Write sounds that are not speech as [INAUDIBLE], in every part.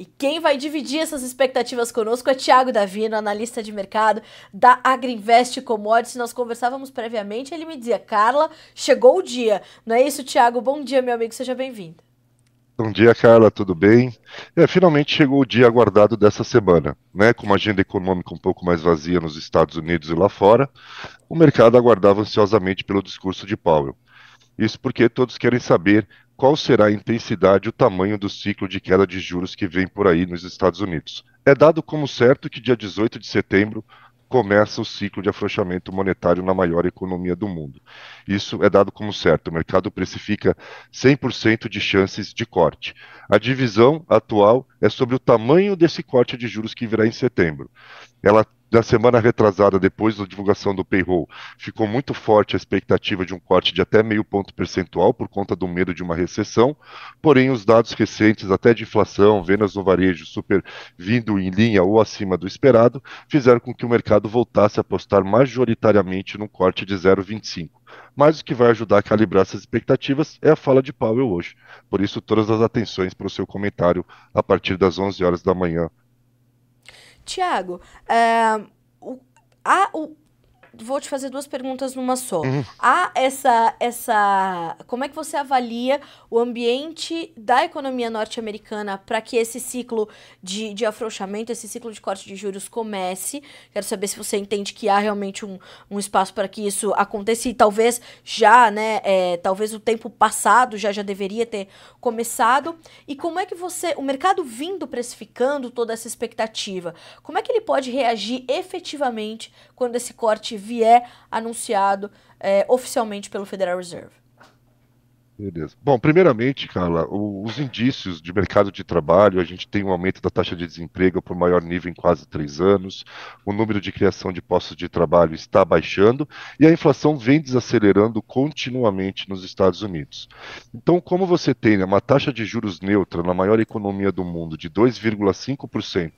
E quem vai dividir essas expectativas conosco é Tiago Davino, analista de mercado da Agriinvest Commodities. Nós conversávamos previamente, ele me dizia, Carla, chegou o dia. Não é isso, Tiago? Bom dia, meu amigo, seja bem-vindo. Bom dia, Carla, tudo bem? É, finalmente chegou o dia aguardado dessa semana, né? Com uma agenda econômica um pouco mais vazia nos Estados Unidos e lá fora, o mercado aguardava ansiosamente pelo discurso de Powell. Isso porque todos querem saber qual será a intensidade e o tamanho do ciclo de queda de juros que vem por aí nos Estados Unidos. É dado como certo que dia 18 de setembro começa o ciclo de afrouxamento monetário na maior economia do mundo. Isso é dado como certo. O mercado precifica 100% de chances de corte. A divisão atual é sobre o tamanho desse corte de juros que virá em setembro. Ela da semana retrasada, depois da divulgação do payroll, ficou muito forte a expectativa de um corte de até meio ponto percentual por conta do medo de uma recessão. Porém, os dados recentes, até de inflação, vendas no varejo super vindo em linha ou acima do esperado, fizeram com que o mercado voltasse a apostar majoritariamente num corte de 0,25 mas o que vai ajudar a calibrar essas expectativas é a fala de Powell hoje. Por isso, todas as atenções para o seu comentário a partir das 11 horas da manhã Tiago, é, o, a, o, vou te fazer duas perguntas numa só. Uhum. Há essa, essa. Como é que você avalia o ambiente da economia norte-americana para que esse ciclo de, de afrouxamento, esse ciclo de corte de juros comece? Quero saber se você entende que há realmente um, um espaço para que isso aconteça e talvez já, né? É, talvez o tempo passado já, já deveria ter começado. E como é que você. O mercado vindo precificando toda essa expectativa, como é que ele pode reagir efetivamente quando esse corte vier anunciado é, oficialmente pelo Federal Reserve. Beleza. Bom, primeiramente, Carla, os indícios de mercado de trabalho, a gente tem um aumento da taxa de desemprego por maior nível em quase três anos, o número de criação de postos de trabalho está baixando e a inflação vem desacelerando continuamente nos Estados Unidos. Então, como você tem né, uma taxa de juros neutra na maior economia do mundo de 2,5%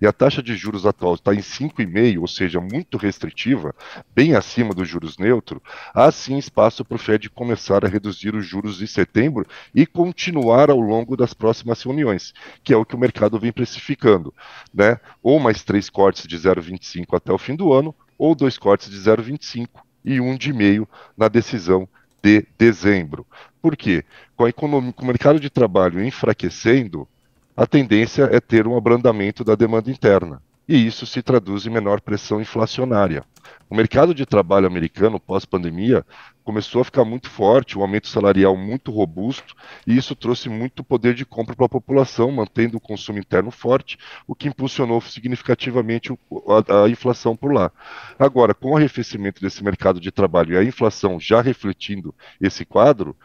e a taxa de juros atual está em 5,5%, ou seja, muito restritiva, bem acima dos juros neutro, há sim espaço para o Fed começar a reduzir os juros juros de setembro e continuar ao longo das próximas reuniões, que é o que o mercado vem precificando, né? Ou mais três cortes de 0,25 até o fim do ano, ou dois cortes de 0,25 e um de meio na decisão de dezembro. Por quê? Com, a economia, com o mercado de trabalho enfraquecendo, a tendência é ter um abrandamento da demanda interna e isso se traduz em menor pressão inflacionária. O mercado de trabalho americano pós-pandemia começou a ficar muito forte, um aumento salarial muito robusto, e isso trouxe muito poder de compra para a população, mantendo o consumo interno forte, o que impulsionou significativamente a, a inflação por lá. Agora, com o arrefecimento desse mercado de trabalho e a inflação já refletindo esse quadro,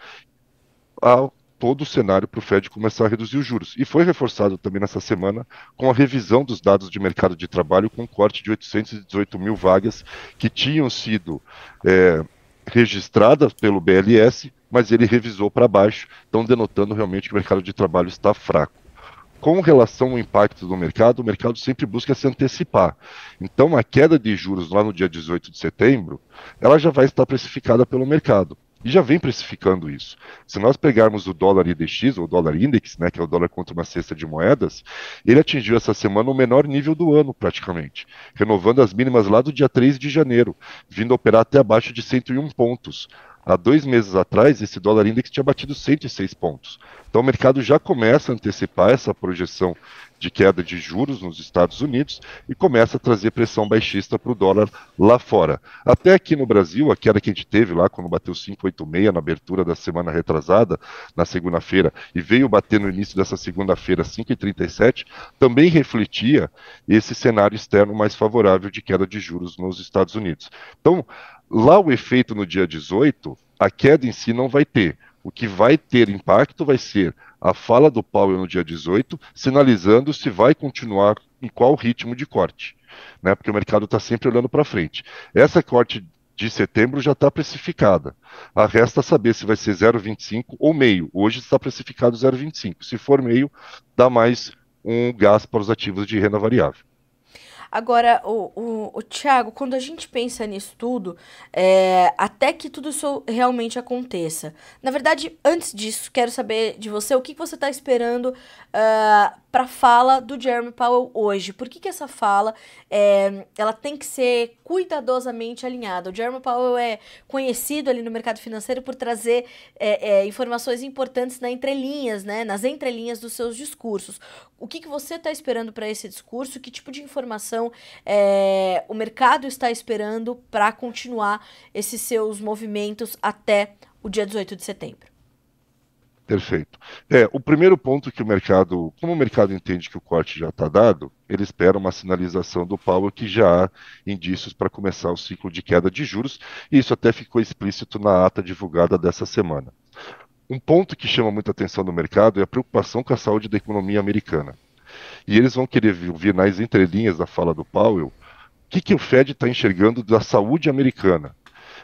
a todo o cenário para o Fed começar a reduzir os juros. E foi reforçado também nessa semana com a revisão dos dados de mercado de trabalho, com um corte de 818 mil vagas que tinham sido é, registradas pelo BLS, mas ele revisou para baixo, então denotando realmente que o mercado de trabalho está fraco com relação ao impacto do mercado, o mercado sempre busca se antecipar. Então, a queda de juros lá no dia 18 de setembro, ela já vai estar precificada pelo mercado e já vem precificando isso. Se nós pegarmos o dólar IDX, ou dólar index, né, que é o dólar contra uma cesta de moedas, ele atingiu essa semana o menor nível do ano, praticamente, renovando as mínimas lá do dia 3 de janeiro, vindo a operar até abaixo de 101 pontos há dois meses atrás, esse dólar index tinha batido 106 pontos. Então, o mercado já começa a antecipar essa projeção de queda de juros nos Estados Unidos e começa a trazer pressão baixista para o dólar lá fora. Até aqui no Brasil, a queda que a gente teve lá quando bateu 5,86 na abertura da semana retrasada, na segunda-feira, e veio bater no início dessa segunda-feira 5,37, também refletia esse cenário externo mais favorável de queda de juros nos Estados Unidos. Então, Lá o efeito no dia 18, a queda em si não vai ter. O que vai ter impacto vai ser a fala do Powell no dia 18, sinalizando se vai continuar em qual ritmo de corte. Né? Porque o mercado está sempre olhando para frente. Essa corte de setembro já está precificada. A resta saber se vai ser 0,25 ou meio. Hoje está precificado 0,25. Se for meio, dá mais um gás para os ativos de renda variável. Agora, o, o, o Tiago, quando a gente pensa nisso tudo, é, até que tudo isso realmente aconteça. Na verdade, antes disso, quero saber de você o que você está esperando uh, ah, para a fala do Jeremy Powell hoje. Por que, que essa fala é, ela tem que ser cuidadosamente alinhada? O Jeremy Powell é conhecido ali no mercado financeiro por trazer é, é informações importantes na entrelinhas, né, nas entrelinhas dos seus discursos. O que, que você está esperando para esse discurso? Que tipo de informação? Então, é, o mercado está esperando para continuar esses seus movimentos até o dia 18 de setembro. Perfeito. É, o primeiro ponto que o mercado, como o mercado entende que o corte já está dado, ele espera uma sinalização do Power que já há indícios para começar o ciclo de queda de juros, e isso até ficou explícito na ata divulgada dessa semana. Um ponto que chama muita atenção do mercado é a preocupação com a saúde da economia americana. E eles vão querer ouvir nas entrelinhas da fala do Powell o que, que o Fed está enxergando da saúde americana.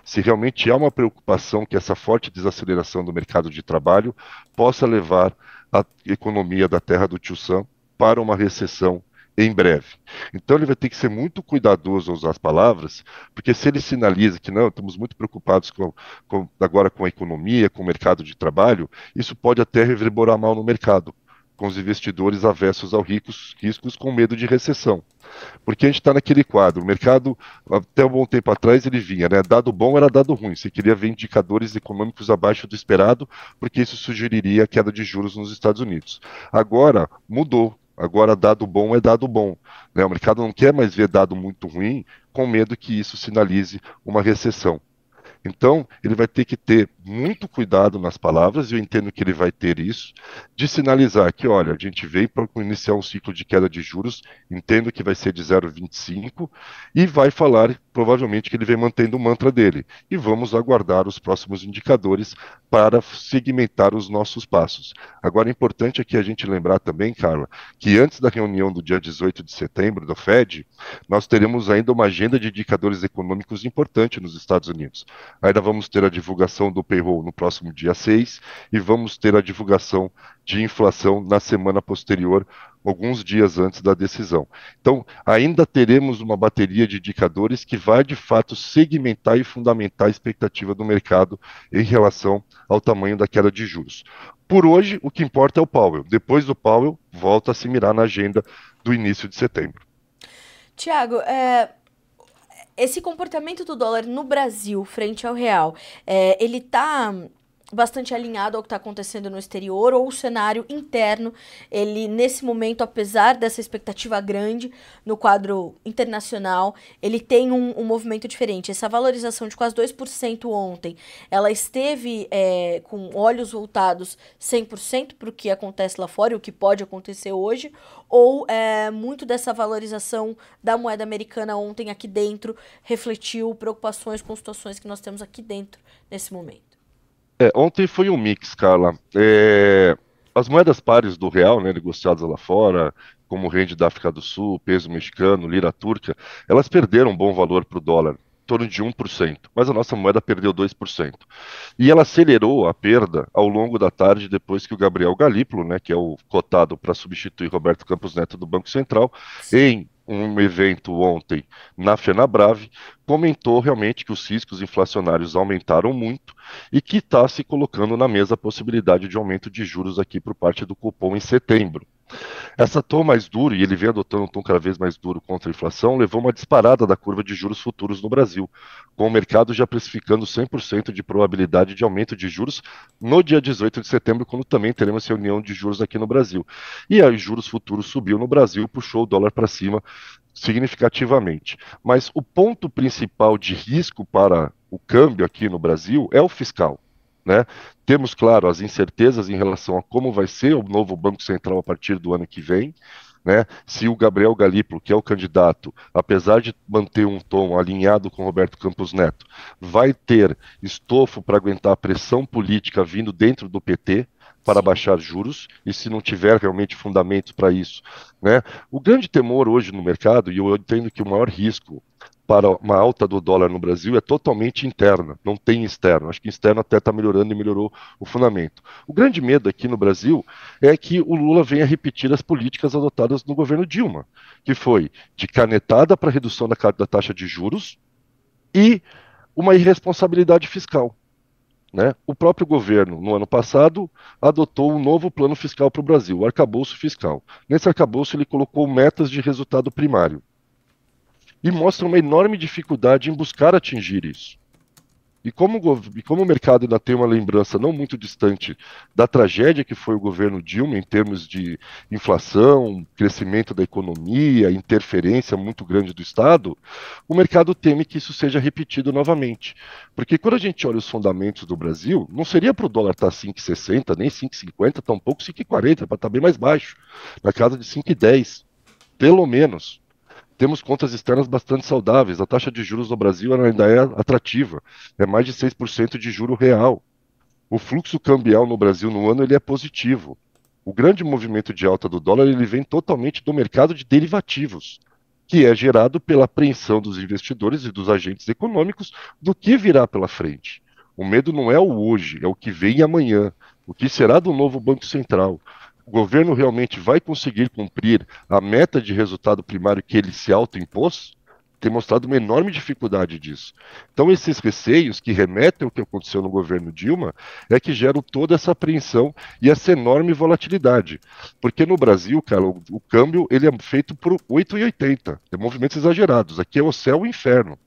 Se realmente há uma preocupação que essa forte desaceleração do mercado de trabalho possa levar a economia da terra do Tio Sam para uma recessão em breve. Então ele vai ter que ser muito cuidadoso ao usar as palavras, porque se ele sinaliza que não, estamos muito preocupados com, com, agora com a economia, com o mercado de trabalho, isso pode até reverberar mal no mercado com os investidores avessos aos ricos, riscos com medo de recessão. Porque a gente está naquele quadro. O mercado, até um bom tempo atrás, ele vinha, né? Dado bom era dado ruim. Você queria ver indicadores econômicos abaixo do esperado, porque isso sugeriria a queda de juros nos Estados Unidos. Agora, mudou. Agora, dado bom é dado bom. Né? O mercado não quer mais ver dado muito ruim, com medo que isso sinalize uma recessão. Então, ele vai ter que ter muito cuidado nas palavras, e eu entendo que ele vai ter isso, de sinalizar que, olha, a gente veio para iniciar um ciclo de queda de juros, entendo que vai ser de 0,25, e vai falar, provavelmente, que ele vem mantendo o mantra dele. E vamos aguardar os próximos indicadores para segmentar os nossos passos. Agora, é importante aqui a gente lembrar também, Carla, que antes da reunião do dia 18 de setembro do FED, nós teremos ainda uma agenda de indicadores econômicos importante nos Estados Unidos. Ainda vamos ter a divulgação do payroll no próximo dia 6 e vamos ter a divulgação de inflação na semana posterior, alguns dias antes da decisão. Então, ainda teremos uma bateria de indicadores que vai de fato segmentar e fundamentar a expectativa do mercado em relação ao tamanho da queda de juros. Por hoje, o que importa é o Powell. Depois do Powell, volta a se mirar na agenda do início de setembro. Tiago, é, esse comportamento do dólar no Brasil frente ao real, é, ele tá bastante alinhado ao que está acontecendo no exterior ou o cenário interno. Ele, nesse momento, apesar dessa expectativa grande no quadro internacional, ele tem um, um movimento diferente. Essa valorização de quase 2% ontem, ela esteve é, com olhos voltados 100% para o que acontece lá fora e o que pode acontecer hoje, ou é, muito dessa valorização da moeda americana ontem aqui dentro refletiu preocupações com situações que nós temos aqui dentro nesse momento. É, ontem foi um mix, Carla. É, as moedas pares do real, né, negociadas lá fora, como o rende da África do Sul, peso mexicano, lira turca, elas perderam um bom valor para o dólar, em torno de 1%, mas a nossa moeda perdeu 2%. E ela acelerou a perda ao longo da tarde, depois que o Gabriel Galípolo, né, que é o cotado para substituir Roberto Campos Neto do Banco Central, em um evento ontem na FenaBrave, comentou realmente que os riscos inflacionários aumentaram muito e que está se colocando na mesa a possibilidade de aumento de juros aqui por parte do cupom em setembro. Essa tom mais duro, e ele vem adotando um tom cada vez mais duro contra a inflação, levou uma disparada da curva de juros futuros no Brasil, com o mercado já precificando 100% de probabilidade de aumento de juros no dia 18 de setembro, quando também teremos reunião de juros aqui no Brasil. E aí, juros futuros subiu no Brasil, puxou o dólar para cima significativamente. Mas o ponto principal de risco para o câmbio aqui no Brasil é o fiscal. Né? Temos, claro, as incertezas em relação a como vai ser o novo Banco Central a partir do ano que vem. Né? Se o Gabriel Galípolo, que é o candidato, apesar de manter um tom alinhado com Roberto Campos Neto, vai ter estofo para aguentar a pressão política vindo dentro do PT, para baixar juros e se não tiver realmente fundamento para isso. Né? O grande temor hoje no mercado, e eu entendo que o maior risco para uma alta do dólar no Brasil é totalmente interna, não tem externo. Acho que externo até está melhorando e melhorou o fundamento. O grande medo aqui no Brasil é que o Lula venha repetir as políticas adotadas no governo Dilma, que foi de canetada para redução da, da taxa de juros e uma irresponsabilidade fiscal. Né? O próprio governo, no ano passado, adotou um novo plano fiscal para o Brasil, o arcabouço fiscal. Nesse arcabouço, ele colocou metas de resultado primário e mostra uma enorme dificuldade em buscar atingir isso. E como, e como o mercado ainda tem uma lembrança não muito distante da tragédia que foi o governo Dilma em termos de inflação, crescimento da economia, interferência muito grande do Estado, o mercado teme que isso seja repetido novamente. Porque quando a gente olha os fundamentos do Brasil, não seria para o dólar tá estar 5,60, nem 5,50, tampouco 5,40, para estar bem mais baixo, na casa de 5,10, pelo menos temos contas externas bastante saudáveis. A taxa de juros no Brasil ainda é atrativa, é mais de 6% de juro real. O fluxo cambial no Brasil no ano ele é positivo. O grande movimento de alta do dólar ele vem totalmente do mercado de derivativos, que é gerado pela apreensão dos investidores e dos agentes econômicos do que virá pela frente. O medo não é o hoje, é o que vem amanhã. O que será do novo Banco Central? o governo realmente vai conseguir cumprir a meta de resultado primário que ele se autoimpôs? Tem mostrado uma enorme dificuldade disso. Então, esses receios que remetem ao que aconteceu no governo Dilma é que geram toda essa apreensão e essa enorme volatilidade. Porque no Brasil, cara, o, o câmbio ele é feito por 8,80. É movimentos exagerados. Aqui é o céu e o inferno.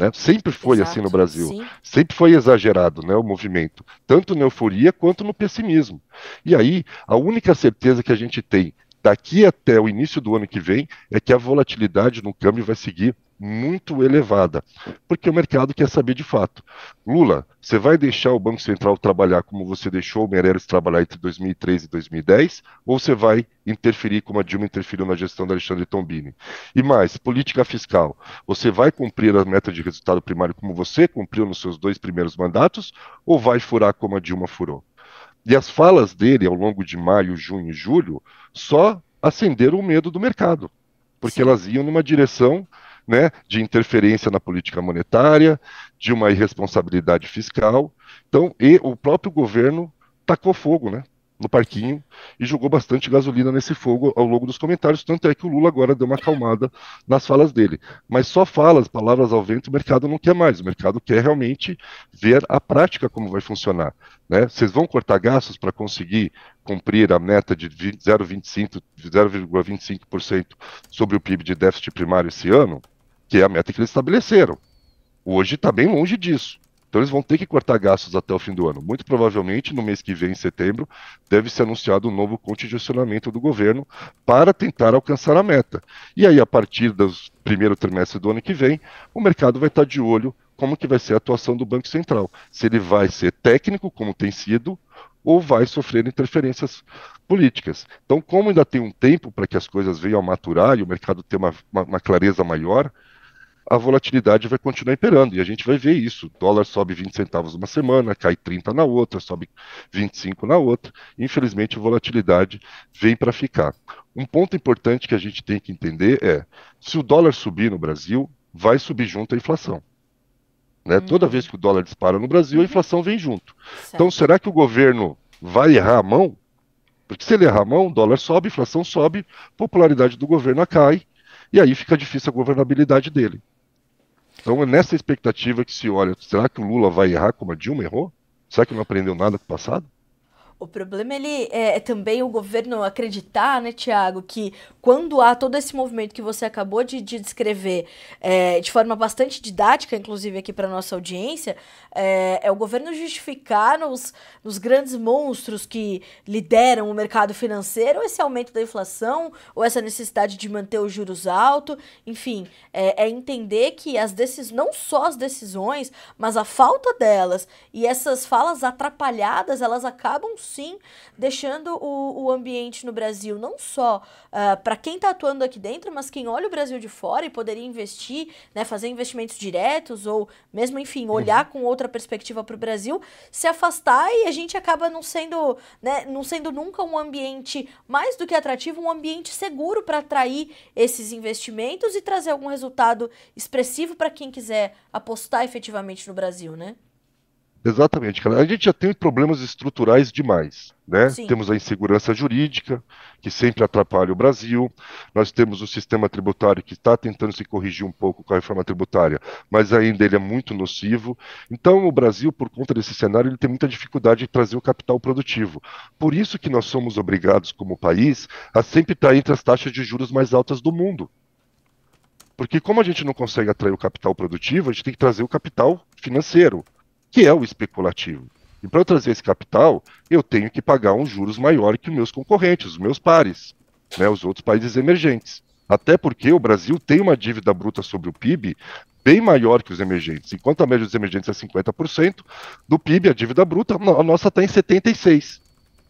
Né? Sempre foi Exato, assim no Brasil. Sim. Sempre foi exagerado né, o movimento, tanto na euforia quanto no pessimismo. E aí, a única certeza que a gente tem daqui até o início do ano que vem é que a volatilidade no câmbio vai seguir muito elevada, porque o mercado quer saber de fato. Lula, você vai deixar o Banco Central trabalhar como você deixou o Meirelles trabalhar entre 2003 e 2010, ou você vai interferir como a Dilma interferiu na gestão da Alexandre Tombini? E mais, política fiscal, você vai cumprir a meta de resultado primário como você cumpriu nos seus dois primeiros mandatos, ou vai furar como a Dilma furou? E as falas dele ao longo de maio, junho e julho só acenderam o medo do mercado, porque Sim. elas iam numa direção né, de interferência na política monetária, de uma irresponsabilidade fiscal. Então, e o próprio governo tacou fogo, né? No parquinho e jogou bastante gasolina nesse fogo ao longo dos comentários. Tanto é que o Lula agora deu uma acalmada nas falas dele. Mas só falas, palavras ao vento, o mercado não quer mais. O mercado quer realmente ver a prática como vai funcionar. Né? Vocês vão cortar gastos para conseguir cumprir a meta de 0,25% sobre o PIB de déficit primário esse ano? que é a meta que eles estabeleceram. Hoje está bem longe disso. Então eles vão ter que cortar gastos até o fim do ano. Muito provavelmente, no mês que vem, em setembro, deve ser anunciado um novo contingencionamento do governo para tentar alcançar a meta. E aí, a partir do primeiro trimestre do ano que vem, o mercado vai estar de olho como que vai ser a atuação do Banco Central. Se ele vai ser técnico, como tem sido, ou vai sofrer interferências políticas. Então, como ainda tem um tempo para que as coisas venham a maturar e o mercado ter uma, uma, uma clareza maior, a volatilidade vai continuar imperando. E a gente vai ver isso. O dólar sobe 20 centavos uma semana, cai 30 na outra, sobe 25 na outra. Infelizmente, a volatilidade vem para ficar. Um ponto importante que a gente tem que entender é: se o dólar subir no Brasil, vai subir junto a inflação. Né? Uhum. Toda vez que o dólar dispara no Brasil, a uhum. inflação vem junto. Certo. Então, será que o governo vai errar a mão? Porque se ele errar a mão, o dólar sobe, a inflação sobe, popularidade do governo cai, e aí fica difícil a governabilidade dele. Então é nessa expectativa que se olha, será que o Lula vai errar como a Dilma errou? Será que não aprendeu nada com o passado? O problema ele é, é também o governo acreditar, né, Tiago, que quando há todo esse movimento que você acabou de, de descrever é, de forma bastante didática, inclusive aqui para nossa audiência, é, é, o governo justificar nos, nos grandes monstros que lideram o mercado financeiro esse aumento da inflação ou essa necessidade de manter os juros altos enfim, é, é entender que as decisões, não só as decisões, mas a falta delas e essas falas atrapalhadas, elas acabam sim deixando o, o ambiente no Brasil não só uh, ah, para quem está atuando aqui dentro, mas quem olha o Brasil de fora e poderia investir, né, fazer investimentos diretos ou mesmo, enfim, uhum. olhar com outra perspectiva para o Brasil, se afastar e a gente acaba não sendo, né, não sendo nunca um ambiente mais do que atrativo, um ambiente seguro para atrair esses investimentos e trazer algum resultado expressivo para quem quiser apostar efetivamente no Brasil, né? Exatamente, cara. A gente já tem problemas estruturais demais, né? Sim. Temos a insegurança jurídica, que sempre atrapalha o Brasil. Nós temos o sistema tributário que está tentando se corrigir um pouco com a reforma tributária, mas ainda ele é muito nocivo. Então, o Brasil, por conta desse cenário, ele tem muita dificuldade de trazer o capital produtivo. Por isso que nós somos obrigados, como país, a sempre estar entre as taxas de juros mais altas do mundo. Porque como a gente não consegue atrair o capital produtivo, a gente tem que trazer o capital financeiro que é o especulativo. E para eu trazer esse capital, eu tenho que pagar uns juros maiores que os meus concorrentes, os meus pares, né, os outros países emergentes. Até porque o Brasil tem uma dívida bruta sobre o PIB bem maior que os emergentes. Enquanto a média dos emergentes é 50% do PIB, a dívida bruta, a nossa está em 76%.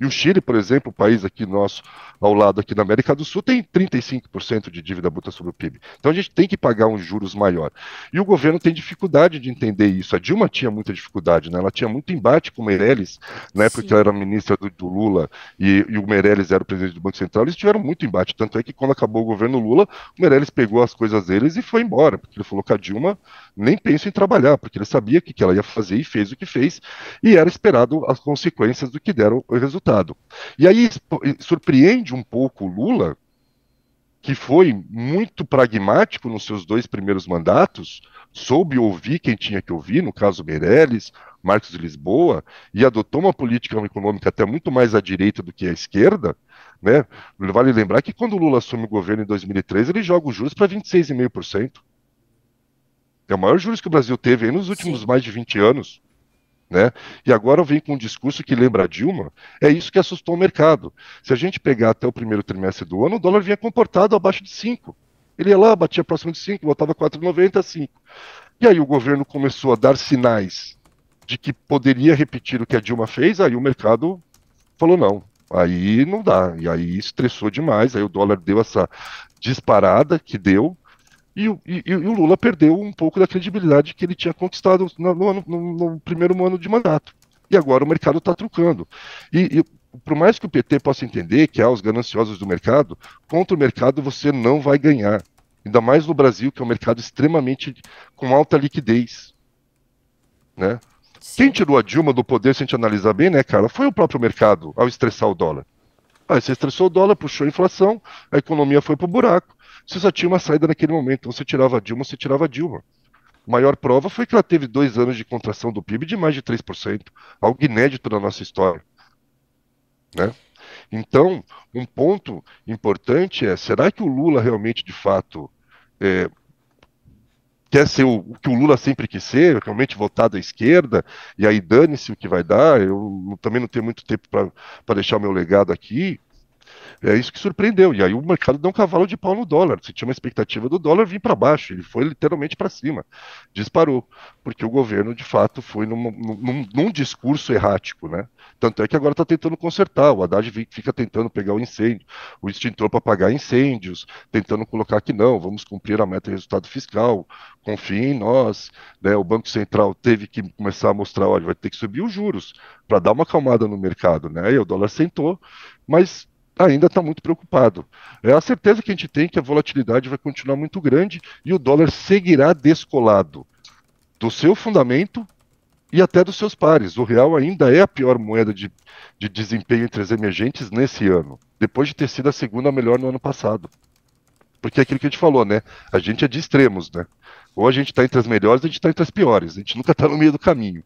E o Chile, por exemplo, o país aqui nosso, ao lado aqui da América do Sul, tem 35% de dívida bruta sobre o PIB. Então a gente tem que pagar uns juros maior. E o governo tem dificuldade de entender isso. A Dilma tinha muita dificuldade, né? Ela tinha muito embate com o Meirelles, né, Porque ela era ministra do, do Lula e, e, o Meirelles era o presidente do Banco Central, eles tiveram muito embate. Tanto é que quando acabou o governo Lula, o Meirelles pegou as coisas deles e foi embora, porque ele falou que a Dilma nem pensa em trabalhar, porque ele sabia que, que ela ia fazer e fez o que fez, e era esperado as consequências do que deram o resultado resultado. E aí eh, surpreende um pouco o Lula, que foi muito pragmático nos seus dois primeiros mandatos, soube ouvir quem tinha que ouvir, no caso Meirelles, Marcos de Lisboa, e adotou uma política econômica até muito mais à direita do que à esquerda, né? Vale lembrar que quando o Lula assume o governo em 2003, ele joga os juros para 26,5%. É o maior juros que o Brasil teve nos últimos Sim. mais de 20 anos. Né? E agora vem com um discurso que lembra a Dilma, é isso que assustou o mercado. Se a gente pegar até o primeiro trimestre do ano, o dólar vinha comportado abaixo de 5. Ele ia lá, batia próximo de 5, botava 4,90, 5. E aí o governo começou a dar sinais de que poderia repetir o que a Dilma fez, aí o mercado falou não, aí não dá. E aí estressou demais, aí o dólar deu essa disparada que deu, e, e, e, o Lula perdeu um pouco da credibilidade que ele tinha conquistado no, no, no primeiro ano de mandato. E agora o mercado está trucando. E, e, por mais que o PT possa entender que há os gananciosos do mercado, contra o mercado você não vai ganhar. Ainda mais no Brasil, que é um mercado extremamente com alta liquidez. Né? Quem tirou a Dilma do poder, se a gente analisar bem, né, cara, foi o próprio mercado ao estressar o dólar. Aí ah, você estressou o dólar, puxou a inflação, a economia foi para o buraco você só tinha uma saída naquele momento. Ou então, você tirava a Dilma, ou você tirava a Dilma. A maior prova foi que ela teve dois anos de contração do PIB de mais de 3%, algo inédito na nossa história. Né? Então, um ponto importante é: será que o Lula realmente, de fato, é, quer ser o, que o Lula sempre quis ser, realmente votado à esquerda, e aí dane-se o que vai dar? Eu também não tenho muito tempo para deixar meu legado aqui, é isso que surpreendeu. E aí o mercado deu um cavalo de pau no dólar. Se tinha uma expectativa do dólar vir para baixo, ele foi literalmente para cima, disparou, porque o governo de fato foi num, num, num discurso errático, né? Tanto é que agora está tentando consertar. O Haddad fica tentando pegar o incêndio, o extintor para apagar incêndios, tentando colocar que não, vamos cumprir a meta de resultado fiscal, confiem em nós. Né? O Banco Central teve que começar a mostrar, olha, vai ter que subir os juros para dar uma acalmada no mercado, né? E o dólar sentou, mas ainda está muito preocupado. É a certeza que a gente tem que a volatilidade vai continuar muito grande e o dólar seguirá descolado do seu fundamento e até dos seus pares. O real ainda é a pior moeda de, de desempenho entre as emergentes nesse ano, depois de ter sido a segunda melhor no ano passado. Porque é aquilo que a gente falou, né? A gente é de extremos, né? Ou a gente está entre as melhores, ou a gente está entre as piores. A gente nunca está no meio do caminho.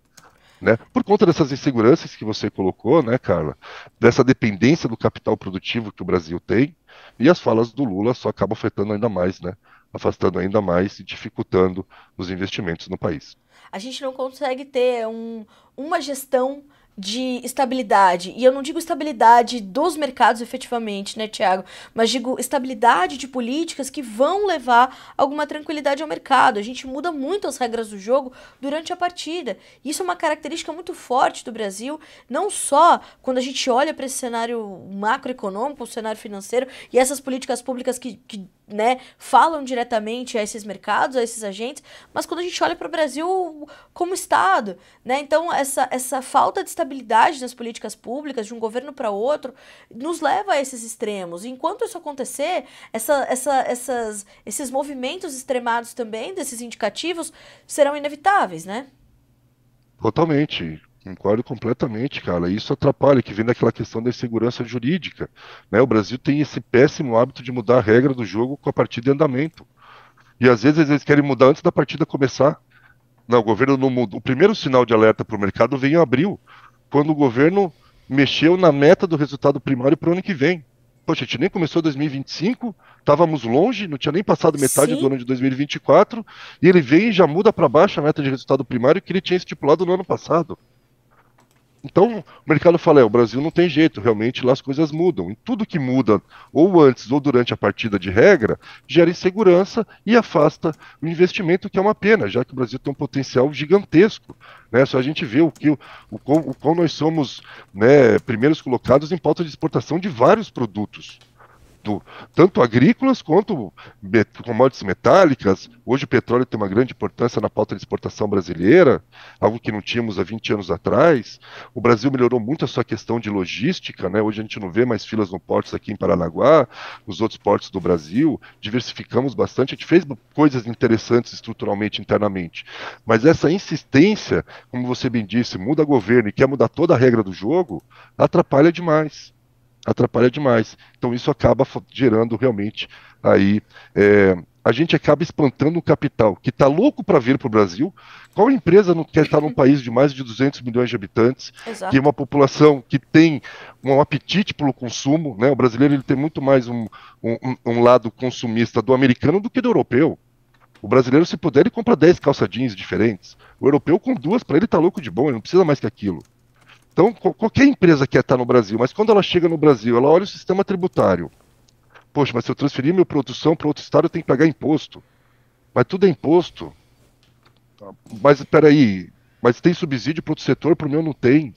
Né? Por conta dessas inseguranças que você colocou, né, Carla, dessa dependência do capital produtivo que o Brasil tem, e as falas do Lula só acabam afetando ainda mais, né? afastando ainda mais e dificultando os investimentos no país. A gente não consegue ter um, uma gestão de estabilidade, e eu não digo estabilidade dos mercados efetivamente, né, Tiago? Mas digo estabilidade de políticas que vão levar alguma tranquilidade ao mercado. A gente muda muito as regras do jogo durante a partida. Isso é uma característica muito forte do Brasil, não só quando a gente olha para esse cenário macroeconômico, o cenário financeiro e essas políticas públicas que, que né, falam diretamente a esses mercados, a esses agentes, mas quando a gente olha para o Brasil como Estado, né, então essa, essa falta de estabilidade nas políticas públicas de um governo para outro nos leva a esses extremos. E enquanto isso acontecer, essa, essa, essas, esses movimentos extremados também, desses indicativos, serão inevitáveis, né? Totalmente. Concordo completamente, cara. Isso atrapalha, que vem daquela questão da insegurança jurídica. Né? O Brasil tem esse péssimo hábito de mudar a regra do jogo com a partida em andamento. E às vezes eles querem mudar antes da partida começar. Não, o governo não O primeiro sinal de alerta para o mercado veio em abril, quando o governo mexeu na meta do resultado primário para o ano que vem. Poxa, a gente nem começou 2025, estávamos longe, não tinha nem passado metade Sim. do ano de 2024, e ele vem e já muda para baixo a meta de resultado primário que ele tinha estipulado no ano passado. Então, o mercado fala, é, o Brasil não tem jeito, realmente lá as coisas mudam. E tudo que muda, ou antes ou durante a partida de regra, gera insegurança e afasta o investimento, que é uma pena, já que o Brasil tem um potencial gigantesco. Né? Só a gente vê o que o, o, qual, o nós somos né, primeiros colocados em pauta de exportação de vários produtos tanto agrícolas quanto commodities metálicas. Hoje o petróleo tem uma grande importância na pauta de exportação brasileira, algo que não tínhamos há 20 anos atrás. O Brasil melhorou muito a sua questão de logística, né? Hoje a gente não vê mais filas no portos aqui em Paranaguá, nos outros portos do Brasil, diversificamos bastante, a gente fez coisas interessantes estruturalmente internamente. Mas essa insistência, como você bem disse, muda governo e quer mudar toda a regra do jogo, atrapalha demais atrapalha demais. Então isso acaba gerando realmente aí é, a gente acaba espantando o capital que está louco para vir para o Brasil. Qual empresa não quer estar tá num [LAUGHS] país de mais de 200 milhões de habitantes, Exato. que é uma população que tem um apetite pelo consumo, né? O brasileiro ele tem muito mais um, um, um lado consumista do americano do que do europeu. O brasileiro, se puder, ele compra 10 calça jeans diferentes. O europeu, com duas, para ele está louco de bom, ele não precisa mais que aquilo. Então, qualquer empresa quer estar no Brasil, mas quando ela chega no Brasil, ela olha o sistema tributário. Poxa, mas se eu transferir minha produção para outro estado, eu tenho que pagar imposto. Mas tudo é imposto. Mas espera aí, mas tem subsídio para outro setor, para o meu não tem.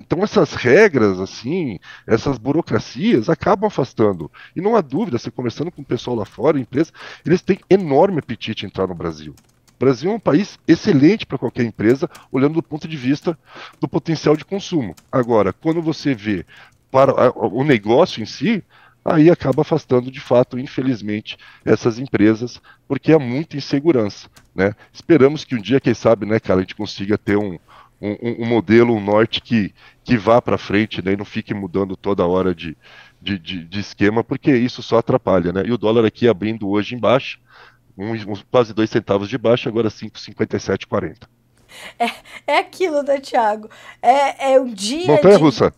Então essas regras, assim, essas burocracias acabam afastando. E não há dúvida, se conversando com o pessoal lá fora, empresa, eles têm enorme apetite em entrar no Brasil. Brasil é um país excelente para qualquer empresa, olhando do ponto de vista do potencial de consumo. Agora, quando você vê para o negócio em si, aí acaba afastando de fato, infelizmente, essas empresas, porque há muita insegurança. Né? Esperamos que um dia, quem sabe, né, cara, a gente consiga ter um, um, um modelo, um norte que, que vá para frente né, e não fique mudando toda hora de, de, de, de esquema, porque isso só atrapalha. Né? E o dólar aqui abrindo hoje embaixo, um, um, quase dois centavos de baixo, agora 5,5740. É, é aquilo, né, Thiago? É, é um dia. Montanha de... russa.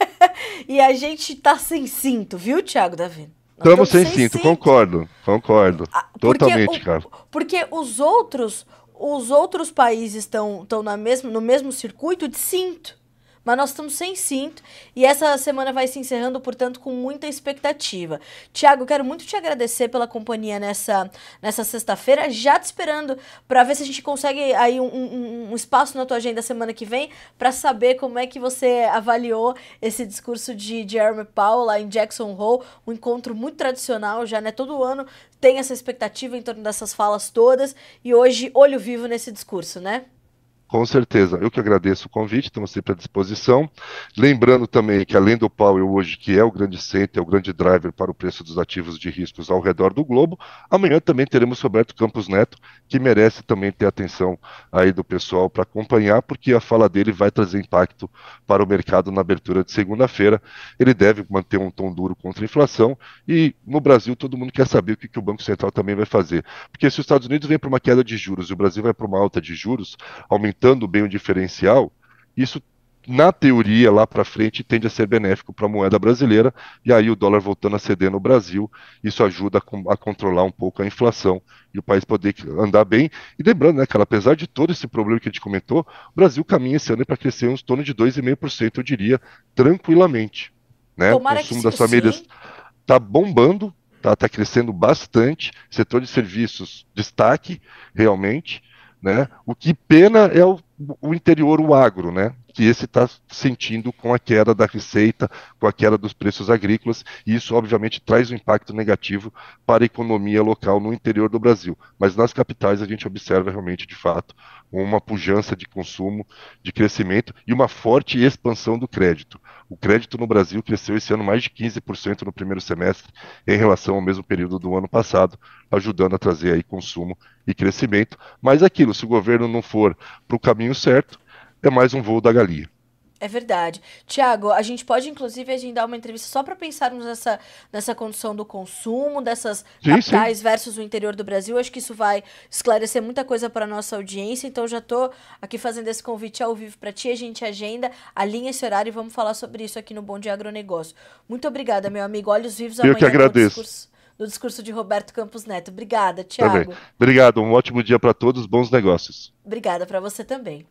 [LAUGHS] e a gente tá sem cinto, viu, Thiago Davi? estamos sem, sem cinto, cinto, concordo, concordo. Ah, totalmente, o, cara. Porque os outros, os outros países estão na mesmo, no mesmo circuito de cinto. Mas nós estamos sem cinto e essa semana vai se encerrando, portanto, com muita expectativa. Tiago, quero muito te agradecer pela companhia nessa, nessa sexta-feira, já te esperando para ver se a gente consegue aí um, um, um espaço na tua agenda semana que vem para saber como é que você avaliou esse discurso de Jeremy Powell lá em Jackson Hole, um encontro muito tradicional já, né? Todo ano tem essa expectativa em torno dessas falas todas e hoje olho vivo nesse discurso, né? Com certeza. Eu que agradeço o convite, estamos sempre à disposição. Lembrando também que, além do Power hoje, que é o grande center, é o grande driver para o preço dos ativos de riscos ao redor do globo, amanhã também teremos Roberto Campos Neto, que merece também ter atenção aí do pessoal para acompanhar, porque a fala dele vai trazer impacto para o mercado na abertura de segunda-feira. Ele deve manter um tom duro contra a inflação e, no Brasil, todo mundo quer saber o que, que o Banco Central também vai fazer. Porque se os Estados Unidos vêm para uma queda de juros e o Brasil vai para uma alta de juros, aumentando aproveitando bem o diferencial, isso na teoria lá para frente tende a ser benéfico para a moeda brasileira e aí o dólar voltando a ceder no Brasil, isso ajuda a, a, controlar um pouco a inflação e o país poder andar bem. E lembrando, né, cara, apesar de todo esse problema que a gente comentou, o Brasil caminha esse ano para crescer uns torno de 2,5%, eu diria, tranquilamente, né? o consumo das famílias está bombando, está tá crescendo bastante, setor de serviços destaque realmente. Né? O que pena é o, o interior, o agro, né? que esse está sentindo com a queda da receita, com a queda dos preços agrícolas, e isso obviamente traz um impacto negativo para a economia local no interior do Brasil. Mas nas capitais a gente observa realmente, de fato, uma pujança de consumo, de crescimento e uma forte expansão do crédito. O crédito no Brasil cresceu esse ano mais de 15% no primeiro semestre em relação ao mesmo período do ano passado, ajudando a trazer aí consumo e crescimento. Mas aquilo, se o governo não for para o caminho certo, é mais um voo da galinha. É verdade. Tiago, a gente pode inclusive agendar uma entrevista só para pensarmos nessa, nessa condição do consumo, dessas sim, capitais sim. versus o interior do Brasil. Acho que isso vai esclarecer muita coisa para nossa audiência. Então já estou aqui fazendo esse convite ao vivo para ti. A gente agenda, alinha esse horário e vamos falar sobre isso aqui no Bom Dia Agronegócio. Muito obrigada, meu amigo. Olhos vivos amanhã. Eu que agradeço. No discurso, no discurso de Roberto Campos Neto. Obrigada, Tiago. Obrigado. Um ótimo dia para todos. Bons negócios. Obrigada para você também.